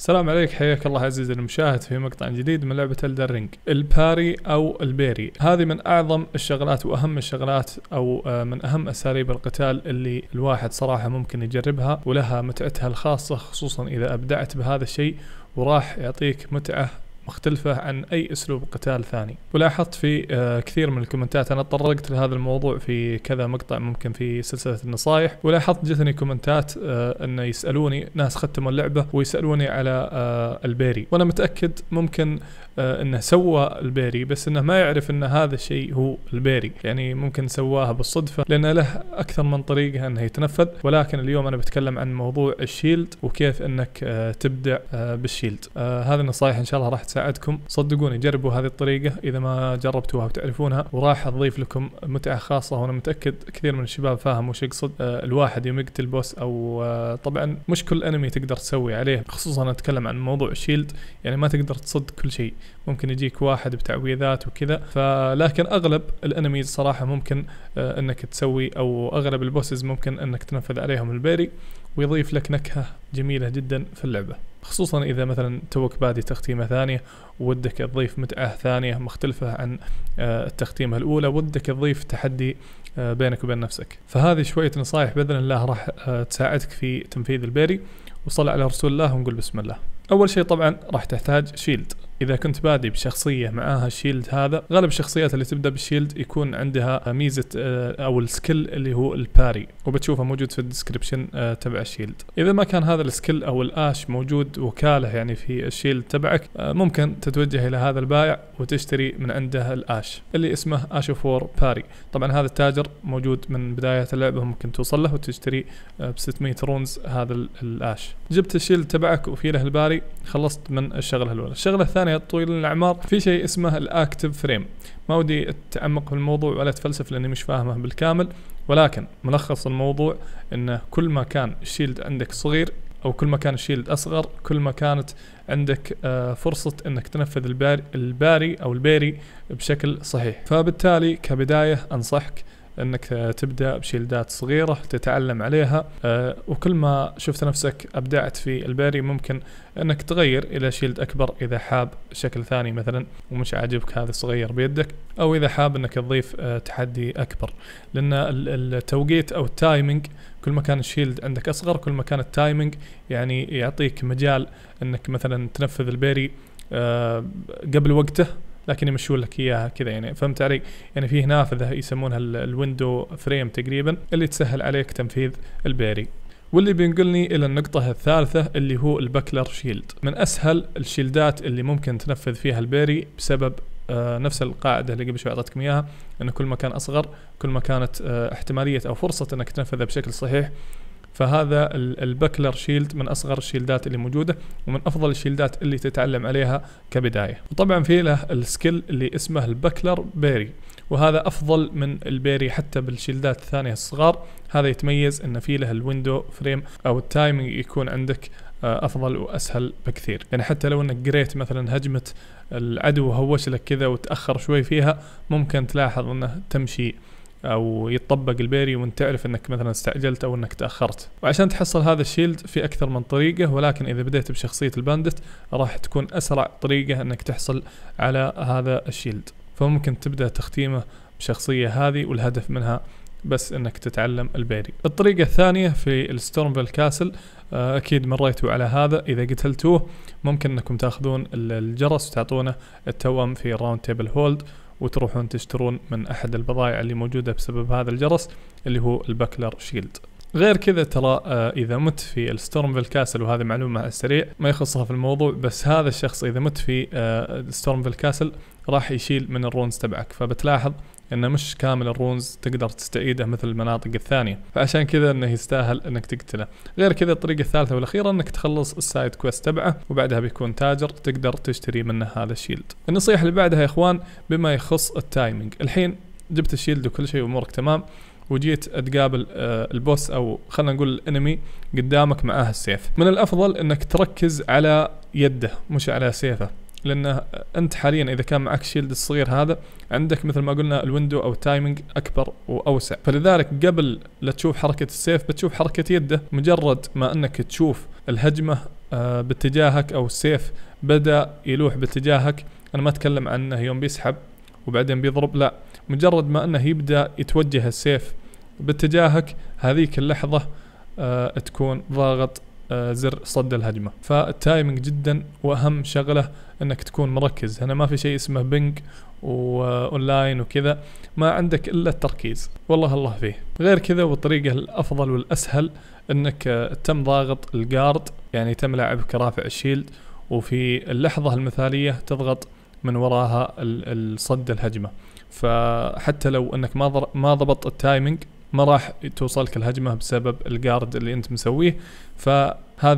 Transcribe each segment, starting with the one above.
السلام عليك حياك الله عزيزي المشاهد في مقطع جديد من لعبة الدرينج الباري او البيري هذه من اعظم الشغلات واهم الشغلات او آه، من اهم اساليب القتال اللي الواحد صراحة ممكن يجربها ولها متعتها الخاصة خصوصا اذا ابدعت بهذا الشيء وراح يعطيك متعة مختلفة عن أي أسلوب قتال ثاني ولاحظت في آه، كثير من الكومنتات أنا تطرقت لهذا الموضوع في كذا مقطع ممكن في سلسلة النصائح ولاحظت جتني كومنتات آه، أن يسألوني ناس ختموا اللعبة ويسألوني على آه، البيري وأنا متأكد ممكن أنه سوى البيري بس أنه ما يعرف أن هذا الشيء هو البيري يعني ممكن سواها بالصدفة لأن له أكثر من طريقة أنه يتنفذ ولكن اليوم أنا بتكلم عن موضوع الشيلد وكيف أنك تبدع بالشيلد هذه النصائح إن شاء الله راح تساعدك تساعدكم صدقوني جربوا هذه الطريقة إذا ما جربتوها وتعرفونها وراح تضيف لكم متعة خاصة وأنا متأكد كثير من الشباب فاهم وش يقصد آه، الواحد يوم يقتل بوس أو آه، طبعا مش كل أنمي تقدر تسوي عليه خصوصا أتكلم عن موضوع شيلد يعني ما تقدر تصد كل شيء ممكن يجيك واحد بتعويذات وكذا فلكن أغلب الأنميز صراحة ممكن آه، أنك تسوي أو أغلب البوسز ممكن أنك تنفذ عليهم البيري ويضيف لك نكهة جميلة جدا في اللعبة خصوصا إذا مثلا توك بادي تختيمة ثانية ودك تضيف متعة ثانية مختلفة عن آه، التختيمة الأولى ودك تضيف تحدي آه، بينك وبين نفسك فهذه شوية نصائح بإذن الله راح آه، تساعدك في تنفيذ البيري وصل على رسول الله ونقول بسم الله أول شيء طبعا راح تحتاج شيلد اذا كنت بادي بشخصيه معاها الشيلد هذا غالب الشخصيات اللي تبدا بالشيلد يكون عندها ميزه آه، او السكيل اللي هو الباري وبتشوفه موجود في الديسكربشن آه، تبع الشيلد اذا ما كان هذا السكيل او الاش موجود وكاله يعني في الشيلد تبعك آه، ممكن تتوجه الى هذا البائع وتشتري من عنده الاش اللي اسمه اش فور باري طبعا هذا التاجر موجود من بدايه اللعبه ممكن توصل له وتشتري ب 600 رونز هذا الاش جبت الشيلد تبعك وفي له الباري خلصت من الشغله الاولى الشغله الثانيه يا طويل الأعمار في شيء اسمه الأكتف فريم ما ودي أتعمق في الموضوع ولا أتفلسف لأني مش فاهمه بالكامل ولكن ملخص الموضوع أنه كل ما كان الشيلد عندك صغير او كل ما كان الشيلد اصغر كل ما كانت عندك آه، فرصة انك تنفذ الباري, الباري او البيري بشكل صحيح فبالتالي كبداية انصحك انك تبدا بشيلدات صغيره تتعلم عليها آه، وكل ما شفت نفسك ابدعت في الباري ممكن انك تغير الى شيلد اكبر اذا حاب شكل ثاني مثلا ومش عاجبك هذا الصغير بيدك او اذا حاب انك تضيف آه، تحدي اكبر لان التوقيت او التايمنج كل ما كان الشيلد عندك اصغر كل ما كان التايمنج يعني يعطيك مجال انك مثلا تنفذ البيري آه، قبل وقته لكن يمشون لك اياها كذا يعني فهمت علي؟ يعني فيه نافذه يسمونها الويندو فريم تقريبا اللي تسهل عليك تنفيذ البيري. واللي بينقلني الى النقطة الثالثة اللي هو البكلر شيلد، من اسهل الشيلدات اللي ممكن تنفذ فيها البيري بسبب آه، نفس القاعدة اللي قبل شوي اعطيتكم اياها انه كل ما كان اصغر كل ما كانت آه، احتمالية او فرصة انك تنفذه بشكل صحيح فهذا البكلر شيلد من اصغر الشيلدات اللي موجوده ومن افضل الشيلدات اللي تتعلم عليها كبدايه وطبعا في له السكيل اللي اسمه البكلر بيري وهذا افضل من البيري حتى بالشيلدات الثانيه الصغار هذا يتميز ان في له الويندو فريم او التايمنج يكون عندك آه، افضل واسهل بكثير يعني حتى لو انك قريت مثلا هجمه العدو هوش لك كذا وتاخر شوي فيها ممكن تلاحظ انه تمشي او يتطبق البيري وانت تعرف انك مثلا استعجلت او انك تاخرت وعشان تحصل هذا الشيلد في اكثر من طريقه ولكن اذا بديت بشخصيه الباندت راح تكون اسرع طريقه انك تحصل على هذا الشيلد فممكن تبدا تختيمه بشخصيه هذه والهدف منها بس انك تتعلم البيري الطريقة الثانية في الستورمفيل كاسل آه، اكيد مريتوا على هذا اذا قتلتوه ممكن انكم تاخذون الجرس وتعطونه التوأم في الراوند تيبل هولد وتروحون تشترون من احد البضائع اللي موجوده بسبب هذا الجرس اللي هو البكلر شيلد غير كذا ترى آه، اذا مت في الستورم في الكاسل وهذه معلومه على السريع ما يخصها في الموضوع بس هذا الشخص اذا مت في آه، الستورم في الكاسل راح يشيل من الرونز تبعك فبتلاحظ انه مش كامل الرونز تقدر تستعيده مثل المناطق الثانيه فعشان كذا انه يستاهل انك تقتله غير كذا الطريقه الثالثه والاخيره انك تخلص السايد كويست تبعه وبعدها بيكون تاجر تقدر تشتري منه هذا الشيلد النصيحه اللي بعدها يا اخوان بما يخص التايمنج الحين جبت الشيلد وكل شيء وامورك تمام وجيت تقابل آه، البوس او خلينا نقول الانمي قدامك معاه السيف من الافضل انك تركز على يده مش على سيفه لان انت حاليا اذا كان معك شيلد الصغير هذا عندك مثل ما قلنا الويندو او التايمنج اكبر واوسع فلذلك قبل لا تشوف حركه السيف بتشوف حركه يده مجرد ما انك تشوف الهجمه آه، باتجاهك او السيف بدا يلوح باتجاهك انا ما اتكلم عنه يوم بيسحب وبعدين بيضرب لا مجرد ما انه يبدا يتوجه السيف باتجاهك هذيك اللحظه آه، تكون ضاغط آه، زر صد الهجمه فالتايمنج جدا واهم شغله انك تكون مركز هنا ما في شيء اسمه بنك واونلاين وكذا ما عندك الا التركيز والله الله فيه غير كذا والطريقه الافضل والاسهل انك تم ضاغط الجارد يعني تم لعبك كرافع الشيلد وفي اللحظه المثاليه تضغط من وراها الصد الهجمه فحتى لو انك ما ما ضبط التايمنج ما راح توصلك الهجمه بسبب الجارد اللي انت مسويه فهذه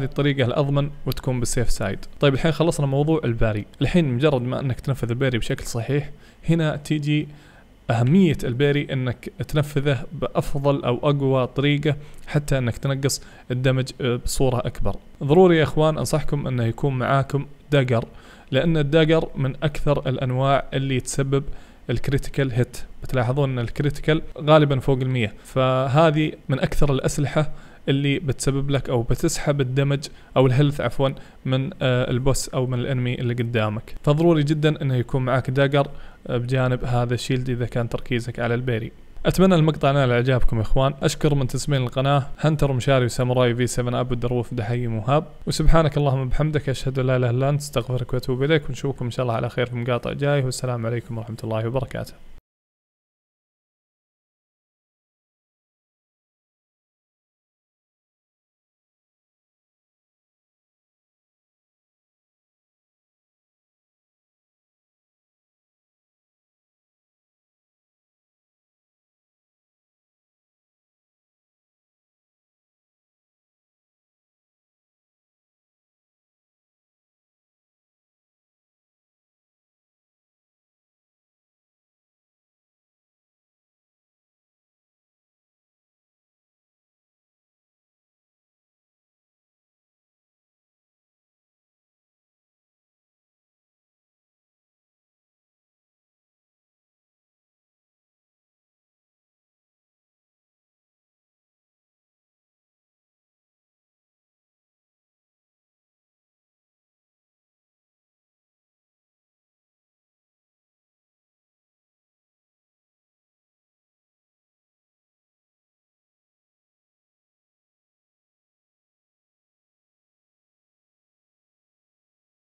الطريقه الاضمن وتكون بالسيف سايد طيب الحين خلصنا موضوع الباري الحين مجرد ما انك تنفذ الباري بشكل صحيح هنا تيجي أهمية الباري أنك تنفذه بأفضل أو أقوى طريقة حتى أنك تنقص الدمج بصورة أكبر ضروري يا أخوان أنصحكم أنه يكون معاكم دقر لأن الدقر من أكثر الأنواع اللي تسبب الكريتيكال هيت بتلاحظون ان الكريتيكال غالبا فوق ال100 فهذه من اكثر الاسلحه اللي بتسبب لك او بتسحب الدمج او الهيلث عفوا من آه، البوس او من الانمي اللي قدامك فضروري جدا انه يكون معك داجر آه، بجانب هذا الشيلد اذا كان تركيزك على البيري اتمنى المقطع نال اعجابكم يا اخوان اشكر من تسمين القناه هنتر مشاري وساموراي في 7 اب الدروف دحي مهاب وسبحانك اللهم وبحمدك اشهد ان لا اله الا انت استغفرك واتوب اليك ونشوفكم ان شاء الله على خير في مقاطع جاي والسلام عليكم ورحمه الله وبركاته